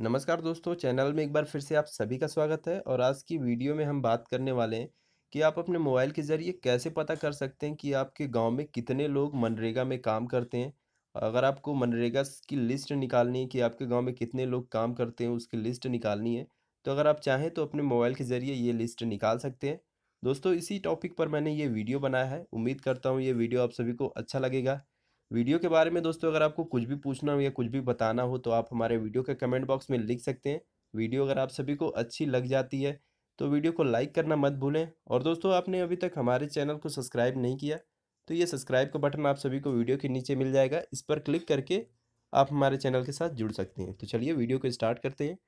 नमस्कार दोस्तों चैनल में एक बार फिर से आप सभी का स्वागत है और आज की वीडियो में हम बात करने वाले हैं कि आप अपने मोबाइल के ज़रिए कैसे पता कर सकते हैं कि आपके गांव में कितने लोग मनरेगा में काम करते हैं अगर आपको मनरेगा की लिस्ट निकालनी है कि आपके गाँव में कितने लोग काम करते हैं उसकी लिस्ट निकालनी है तो अगर आप चाहें तो अपने मोबाइल के ज़रिए ये लिस्ट निकाल सकते हैं दोस्तों इसी टॉपिक पर मैंने ये वीडियो बनाया है उम्मीद करता हूँ ये वीडियो आप सभी को अच्छा लगेगा वीडियो के बारे में दोस्तों अगर आपको कुछ भी पूछना हो या कुछ भी बताना हो तो आप हमारे वीडियो के कमेंट बॉक्स में लिख सकते हैं वीडियो अगर आप सभी को अच्छी लग जाती है तो वीडियो को लाइक करना मत भूलें और दोस्तों आपने अभी तक हमारे चैनल को सब्सक्राइब नहीं किया तो ये सब्सक्राइब का बटन आप सभी को वीडियो के नीचे मिल जाएगा इस पर क्लिक करके आप हमारे चैनल के साथ जुड़ सकते हैं तो चलिए वीडियो को स्टार्ट करते हैं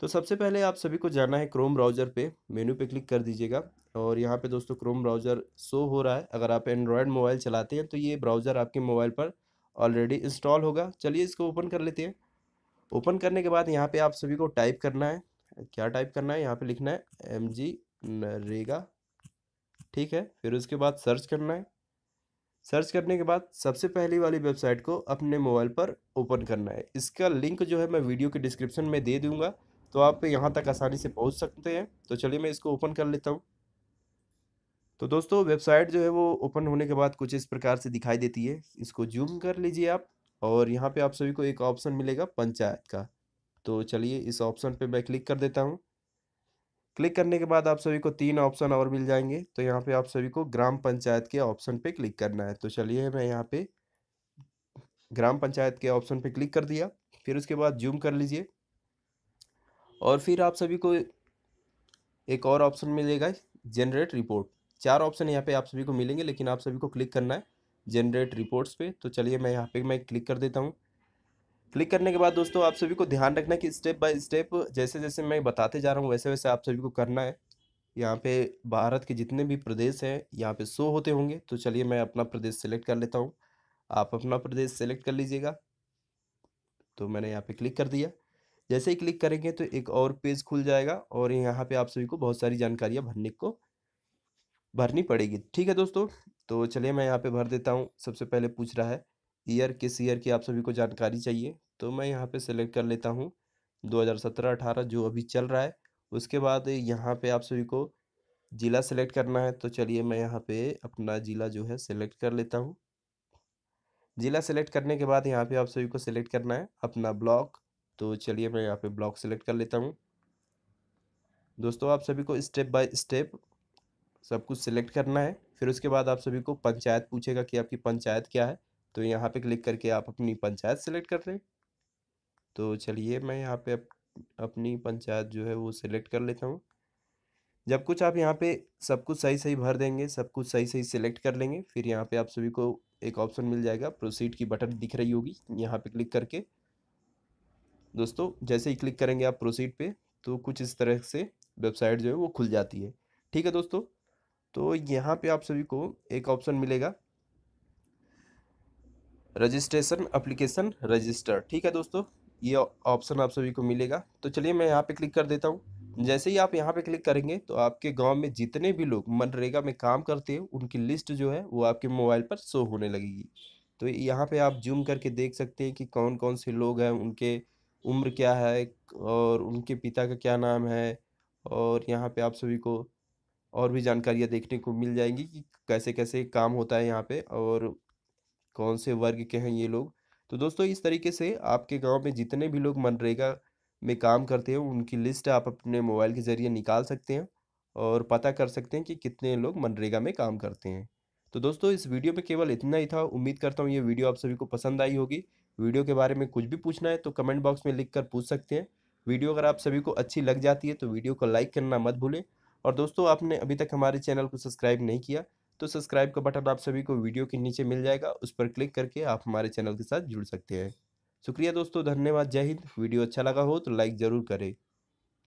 तो सबसे पहले आप सभी को जाना है क्रोम ब्राउज़र पे मेनू पे क्लिक कर दीजिएगा और यहाँ पे दोस्तों क्रोम ब्राउज़र शो हो रहा है अगर आप एंड्रॉयड मोबाइल चलाते हैं तो ये ब्राउज़र आपके मोबाइल पर ऑलरेडी इंस्टॉल होगा चलिए इसको ओपन कर लेते हैं ओपन करने के बाद यहाँ पर आप सभी को टाइप करना है क्या टाइप करना है यहाँ पर लिखना है एम जी नरेगा ठीक है फिर उसके बाद सर्च करना है सर्च करने के बाद सबसे पहली वाली वेबसाइट को अपने मोबाइल पर ओपन करना है इसका लिंक जो है मैं वीडियो के डिस्क्रिप्शन में दे दूंगा तो आप यहाँ तक आसानी से पहुँच सकते हैं तो चलिए मैं इसको ओपन कर लेता हूँ तो दोस्तों वेबसाइट जो है वो ओपन होने के बाद कुछ इस प्रकार से दिखाई देती है इसको जूम कर लीजिए आप और यहाँ पे आप सभी को एक ऑप्शन मिलेगा पंचायत का तो चलिए इस ऑप्शन पे मैं क्लिक कर देता हूँ क्लिक करने के बाद आप सभी को तीन ऑप्शन और मिल जाएंगे तो यहाँ पे आप सभी को ग्राम पंचायत के ऑप्शन पे क्लिक करना है तो चलिए मैं यहाँ पे ग्राम पंचायत के ऑप्शन पे क्लिक कर दिया फिर उसके बाद जूम कर लीजिए और फिर आप सभी को एक और ऑप्शन मिलेगा जनरेट रिपोर्ट चार ऑप्शन यहाँ पे आप सभी को मिलेंगे लेकिन आप सभी को क्लिक करना है जनरेट रिपोर्ट्स पे तो चलिए मैं यहाँ पे मैं क्लिक कर देता हूँ क्लिक करने के बाद दोस्तों आप सभी को ध्यान रखना कि स्टेप बाय स्टेप जैसे जैसे मैं बताते जा रहा हूँ वैसे वैसे आप सभी को करना है यहाँ पे भारत के जितने भी प्रदेश हैं यहाँ पे शो होते होंगे तो चलिए मैं अपना प्रदेश सेलेक्ट कर लेता हूँ आप अपना प्रदेश सेलेक्ट कर लीजिएगा तो मैंने यहाँ पे क्लिक कर दिया जैसे ही क्लिक करेंगे तो एक और पेज खुल जाएगा और यहाँ पे आप सभी को बहुत सारी जानकारियाँ भरने को भरनी पड़ेगी ठीक है दोस्तों तो चलिए मैं यहाँ पे भर देता हूँ सबसे पहले पूछ रहा है ईयर किस ईयर की आप सभी को जानकारी चाहिए तो मैं यहाँ पे सेलेक्ट कर लेता हूँ 2017-18 जो अभी चल रहा है उसके बाद यहाँ पे आप सभी को ज़िला सेलेक्ट करना है तो चलिए मैं यहाँ पे अपना ज़िला जो है सेलेक्ट कर लेता हूँ ज़िला सेलेक्ट करने के बाद यहाँ पे आप सभी को सिलेक्ट करना है अपना ब्लॉक तो चलिए मैं यहाँ पे ब्लॉक सेलेक्ट कर लेता हूँ दोस्तों आप सभी को स्टेप बाय स्टेप सब कुछ सिलेक्ट करना है फिर उसके बाद आप सभी को पंचायत पूछेगा कि आपकी पंचायत क्या है तो यहाँ पे क्लिक करके आप अपनी पंचायत सेलेक्ट कर रहे हैं तो चलिए मैं यहाँ पे अप, अपनी पंचायत जो है वो सिलेक्ट कर लेता हूँ जब कुछ आप यहाँ पे सब कुछ सही सही भर देंगे सब कुछ सही सही सिलेक्ट कर लेंगे फिर यहाँ पे आप सभी को एक ऑप्शन मिल जाएगा प्रोसीड की बटन दिख रही होगी यहाँ पे क्लिक करके दोस्तों जैसे ही क्लिक करेंगे आप प्रोसीड पे तो कुछ इस तरह से वेबसाइट जो है वो खुल जाती है ठीक है दोस्तों तो यहाँ पे आप सभी को एक ऑप्शन मिलेगा रजिस्ट्रेशन अप्लीकेशन रजिस्टर ठीक है दोस्तों ये ऑप्शन आप सभी को मिलेगा तो चलिए मैं यहाँ पे क्लिक कर देता हूँ जैसे ही आप यहाँ पे क्लिक करेंगे तो आपके गांव में जितने भी लोग मनरेगा में काम करते हैं उनकी लिस्ट जो है वो आपके मोबाइल पर शो होने लगेगी तो यहाँ पे आप जूम करके देख सकते हैं कि कौन कौन से लोग हैं उनके उम्र क्या है और उनके पिता का क्या नाम है और यहाँ पे आप सभी को और भी जानकारियाँ देखने को मिल जाएंगी कि कैसे कैसे काम होता है यहाँ पे और कौन से वर्ग के हैं ये लोग तो दोस्तों इस तरीके से आपके गांव में जितने भी लोग मनरेगा में काम करते हैं उनकी लिस्ट आप अपने मोबाइल के ज़रिए निकाल सकते हैं और पता कर सकते हैं कि कितने लोग मनरेगा में काम करते हैं तो दोस्तों इस वीडियो में केवल इतना ही था उम्मीद करता हूँ ये वीडियो आप सभी को पसंद आई होगी वीडियो के बारे में कुछ भी पूछना है तो कमेंट बॉक्स में लिख कर पूछ सकते हैं वीडियो अगर आप सभी को अच्छी लग जाती है तो वीडियो को लाइक करना मत भूलें और दोस्तों आपने अभी तक हमारे चैनल को सब्सक्राइब नहीं किया तो सब्सक्राइब का बटन आप सभी को वीडियो के नीचे मिल जाएगा उस पर क्लिक करके आप हमारे चैनल के साथ जुड़ सकते हैं शुक्रिया दोस्तों धन्यवाद जय हिंद वीडियो अच्छा लगा हो तो लाइक ज़रूर करें